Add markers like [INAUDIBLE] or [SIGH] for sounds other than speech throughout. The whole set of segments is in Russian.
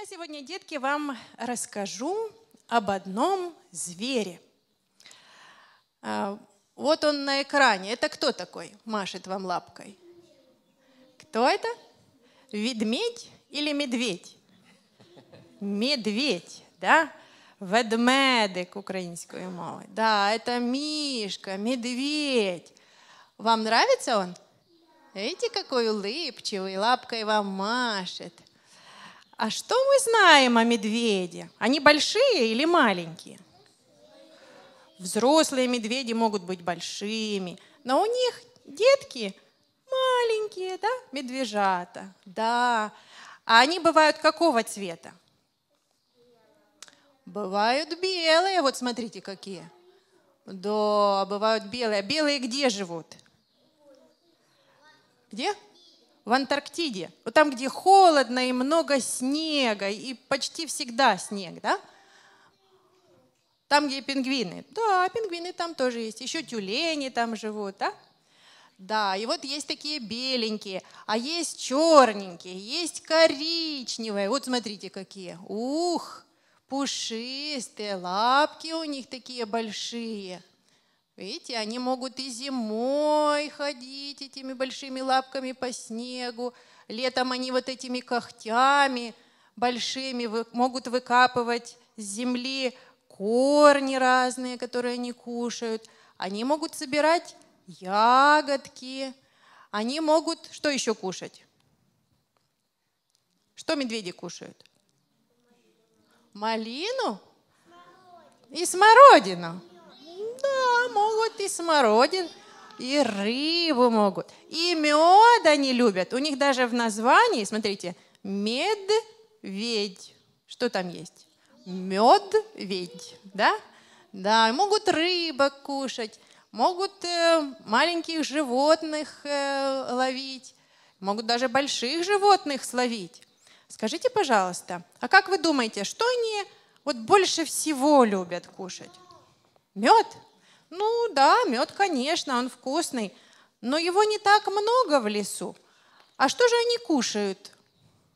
Я сегодня, детки, вам расскажу об одном звере. А, вот он на экране. Это кто такой машет вам лапкой? Кто это? Ведмедь или медведь? Медведь, да? Ведмедик украинской мовы. Да, это Мишка, медведь. Вам нравится он? Видите, какой улыбчивый, лапкой вам машет. А что мы знаем о медведе? Они большие или маленькие? Взрослые медведи могут быть большими, но у них детки маленькие, да, медвежата, да. А они бывают какого цвета? Бывают белые, вот смотрите какие. Да, бывают белые. А белые где живут? Где? в Антарктиде, вот там, где холодно и много снега, и почти всегда снег, да? Там, где пингвины. Да, пингвины там тоже есть. Еще тюлени там живут, да? Да, и вот есть такие беленькие, а есть черненькие, есть коричневые. Вот смотрите какие. Ух, пушистые, лапки у них такие большие. Видите, они могут и зимой ходить этими большими лапками по снегу, летом они вот этими когтями большими могут выкапывать с земли корни разные, которые они кушают. Они могут собирать ягодки, они могут что еще кушать? Что медведи кушают? Малину и смородину смородин, и рыбу могут. И мед они любят. У них даже в названии, смотрите, медведь. Что там есть? Медведь, да? Да, могут рыбок кушать, могут э, маленьких животных э, ловить, могут даже больших животных словить. Скажите, пожалуйста, а как вы думаете, что они вот больше всего любят кушать? Мед? Ну да, мед, конечно, он вкусный, но его не так много в лесу. А что же они кушают?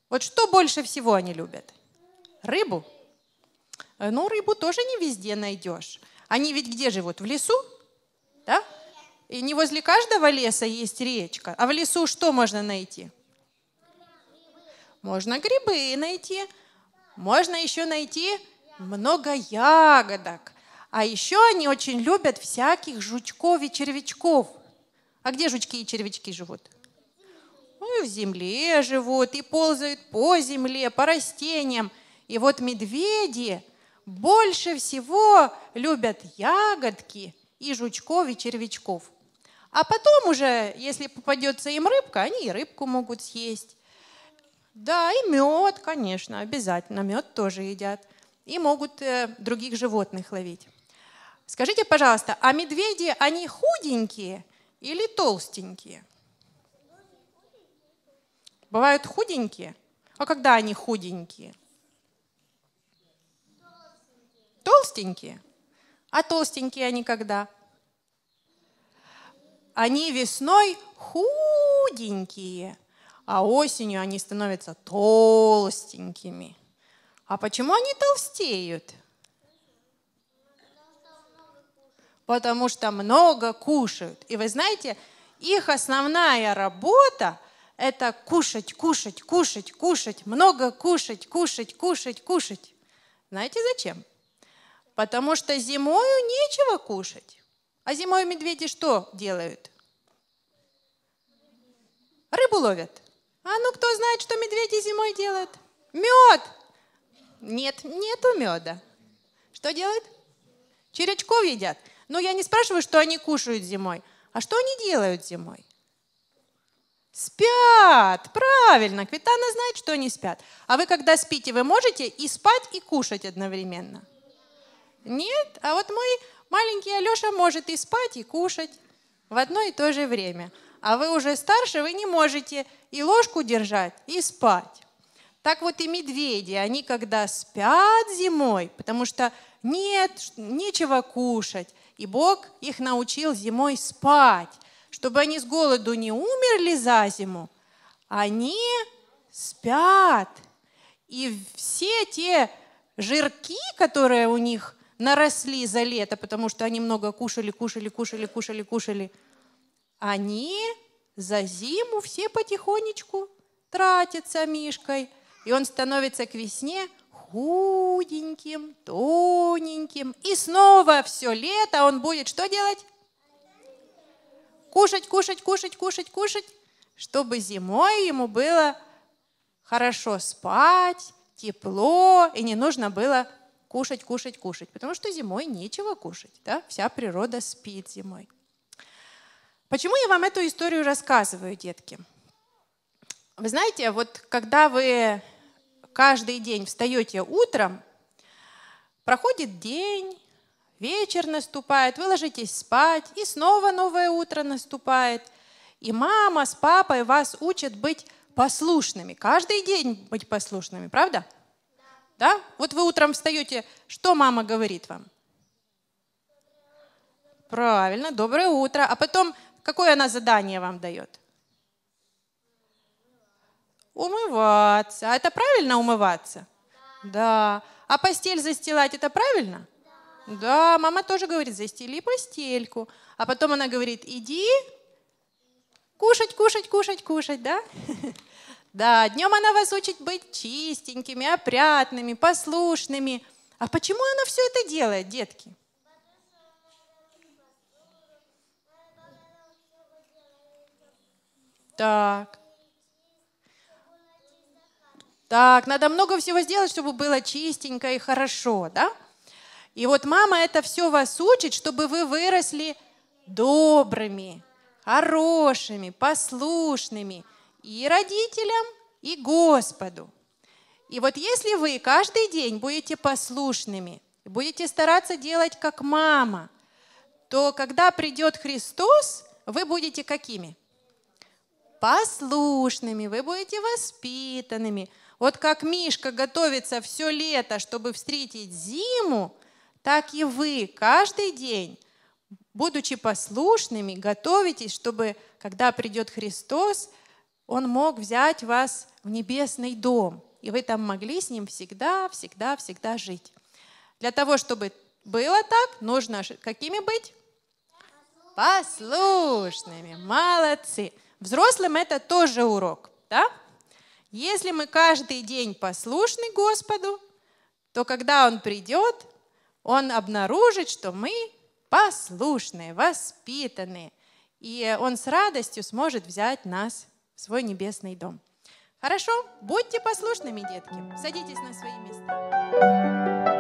Вот что больше всего они любят? Рыбу? Э, ну, рыбу тоже не везде найдешь. Они ведь где живут? В лесу? Да? И не возле каждого леса есть речка. А в лесу что можно найти? Можно грибы найти. Можно еще найти много ягодок. А еще они очень любят всяких жучков и червячков. А где жучки и червячки живут? Ну, и в земле живут, и ползают по земле, по растениям. И вот медведи больше всего любят ягодки и жучков, и червячков. А потом уже, если попадется им рыбка, они и рыбку могут съесть. Да, и мед, конечно, обязательно. Мед тоже едят. И могут э, других животных ловить. Скажите, пожалуйста, а медведи, они худенькие или толстенькие? Бывают худенькие? А когда они худенькие? Толстенькие. А толстенькие они когда? Они весной худенькие, а осенью они становятся толстенькими. А почему они толстеют? потому что много кушают. И вы знаете, их основная работа – это кушать, кушать, кушать, кушать, много кушать, кушать, кушать, кушать. Знаете зачем? Потому что зимою нечего кушать. А зимой медведи что делают? Рыбу ловят. А ну кто знает, что медведи зимой делают? Мед! Нет, нету меда. Что делают? Черечков едят. Но ну, я не спрашиваю, что они кушают зимой, а что они делают зимой. Спят, правильно. Квитана знает, что они спят. А вы, когда спите, вы можете и спать, и кушать одновременно? Нет? А вот мой маленький Алеша может и спать, и кушать в одно и то же время. А вы уже старше, вы не можете и ложку держать, и спать. Так вот и медведи, они когда спят зимой, потому что нет, нечего кушать, и Бог их научил зимой спать, чтобы они с голоду не умерли за зиму. Они спят. И все те жирки, которые у них наросли за лето, потому что они много кушали, кушали, кушали, кушали, кушали, они за зиму все потихонечку тратятся мишкой. И он становится к весне – худеньким, тоненьким. И снова все лето он будет что делать? Кушать, кушать, кушать, кушать, кушать, чтобы зимой ему было хорошо спать, тепло, и не нужно было кушать, кушать, кушать. Потому что зимой нечего кушать. Да? Вся природа спит зимой. Почему я вам эту историю рассказываю, детки? Вы знаете, вот когда вы каждый день встаете утром, проходит день, вечер наступает, вы ложитесь спать, и снова новое утро наступает. И мама с папой вас учат быть послушными. Каждый день быть послушными, правда? Да? Да? Вот вы утром встаете, что мама говорит вам? Правильно, доброе утро. А потом какое она задание вам дает? Умываться. А это правильно умываться? Да. да. А постель застилать это правильно? Да. да. Мама тоже говорит, застели постельку. А потом она говорит, иди кушать, кушать, кушать, кушать, да? [LAUGHS] Да, днем она вас учит быть чистенькими, опрятными, послушными. А почему она все это делает, детки? Так так, надо много всего сделать, чтобы было чистенько и хорошо, да? И вот мама это все вас учит, чтобы вы выросли добрыми, хорошими, послушными и родителям, и Господу. И вот если вы каждый день будете послушными, будете стараться делать как мама, то когда придет Христос, вы будете какими? Послушными, вы будете воспитанными – вот как Мишка готовится все лето, чтобы встретить зиму, так и вы каждый день, будучи послушными, готовитесь, чтобы, когда придет Христос, Он мог взять вас в небесный дом, и вы там могли с Ним всегда, всегда, всегда жить. Для того, чтобы было так, нужно какими быть? Послушными. Молодцы. Взрослым это тоже урок, да? Если мы каждый день послушны Господу, то когда Он придет, Он обнаружит, что мы послушные, воспитанные, и Он с радостью сможет взять нас в свой небесный дом. Хорошо, будьте послушными, детки, садитесь на свои места.